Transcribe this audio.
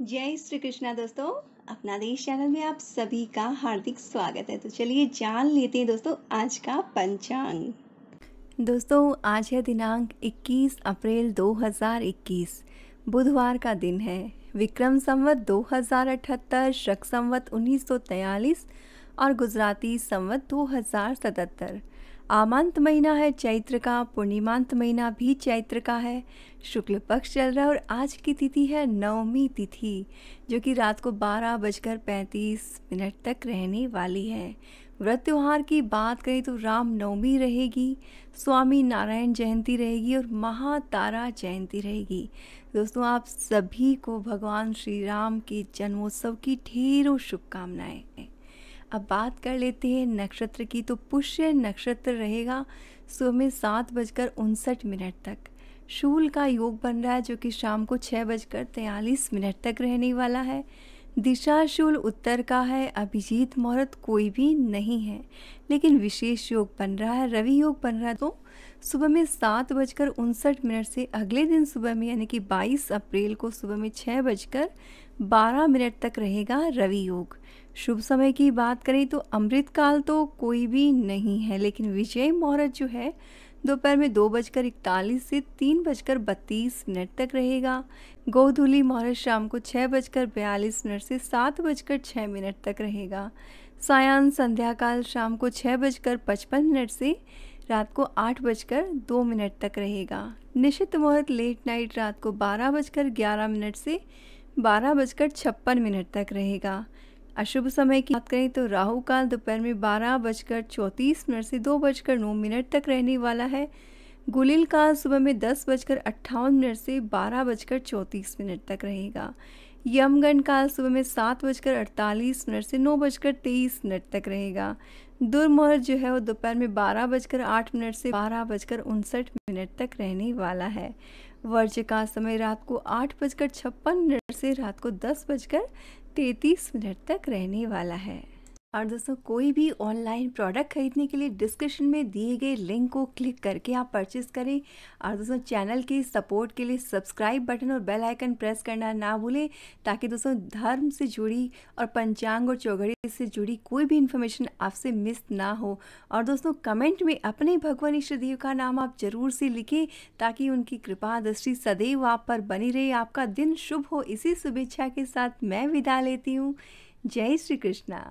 जय श्री कृष्णा दोस्तों अपना देश चैनल में आप सभी का हार्दिक स्वागत है तो चलिए जान लेते हैं दोस्तों आज का पंचांग दोस्तों आज है दिनांक 21 अप्रैल 2021 बुधवार का दिन है विक्रम संवत 2078 शक संवत 1943 और गुजराती संवत 2077 आमांत महीना है चैत्र का पूर्णिमांत महीना भी चैत्र का है शुक्ल पक्ष चल रहा है और आज की तिथि है नवमी तिथि जो कि रात को बारह बजकर पैंतीस मिनट तक रहने वाली है व्रत त्यौहार की बात करें तो राम नवमी रहेगी स्वामी नारायण जयंती रहेगी और महातारा जयंती रहेगी दोस्तों आप सभी को भगवान श्री राम के जन्मोत्सव की ढेरों शुभकामनाएं अब बात कर लेते हैं नक्षत्र की तो पुष्य नक्षत्र रहेगा सुबह सात बजकर उनसठ मिनट तक शूल का योग बन रहा है जो कि शाम को छः बजकर तैंतालीस मिनट तक रहने वाला है दिशाशूल उत्तर का है अभिजीत मुहूर्त कोई भी नहीं है लेकिन विशेष योग बन रहा है रवि योग बन रहा है तो सुबह में सात बजकर उनसठ मिनट से अगले दिन सुबह में यानी कि 22 अप्रैल को सुबह में छः बजकर बारह मिनट तक रहेगा रवि योग शुभ समय की बात करें तो अमृतकाल तो कोई भी नहीं है लेकिन विजय मुहूर्त जो है दोपहर में दो बजकर इकतालीस से तीन बजकर बत्तीस मिनट तक रहेगा गोधूली मौर्य शाम को छः बजकर बयालीस मिनट से सात बजकर छः मिनट तक रहेगा सायान संध्याकाल शाम को छः बजकर पचपन मिनट से रात को आठ बजकर दो मिनट तक रहेगा निश्चित मुहूर्त लेट नाइट रात को बारह बजकर ग्यारह मिनट से बारह बजकर छप्पन मिनट तक रहेगा अशुभ समय की बात करें तो राहु काल दोपहर में बारह बजकर चौंतीस मिनट से दो बजकर नौ मिनट तक रहने वाला है गुलिल काल सुबह में दस बजकर अट्ठावन मिनट से बारह बजकर चौंतीस मिनट तक रहेगा यमगण काल सुबह में सात बजकर अड़तालीस मिनट से नौ बजकर तेईस मिनट तक रहेगा दुर्मोहर जो है वो दोपहर में बारह बजकर आठ मिनट से बारह बजकर उनसठ मिनट तक रहने वाला है वर्ज का समय रात को आठ बजकर छप्पन मिनट से रात को दस बजकर तैंतीस मिनट तक रहने वाला है और दोस्तों कोई भी ऑनलाइन प्रोडक्ट खरीदने के लिए डिस्क्रिप्शन में दिए गए लिंक को क्लिक करके आप परचेस करें और दोस्तों चैनल के सपोर्ट के लिए सब्सक्राइब बटन और बेल आइकन प्रेस करना ना भूलें ताकि दोस्तों धर्म से जुड़ी और पंचांग और चौघड़ी से जुड़ी कोई भी इन्फॉर्मेशन आपसे मिस ना हो और दोस्तों कमेंट में अपने भगवान ईश्वरदेव का नाम आप जरूर से लिखें ताकि उनकी कृपा दृष्टि सदैव आप पर बनी रहे आपका दिन शुभ हो इसी शुभेच्छा के साथ मैं विदा लेती हूँ जय श्री कृष्णा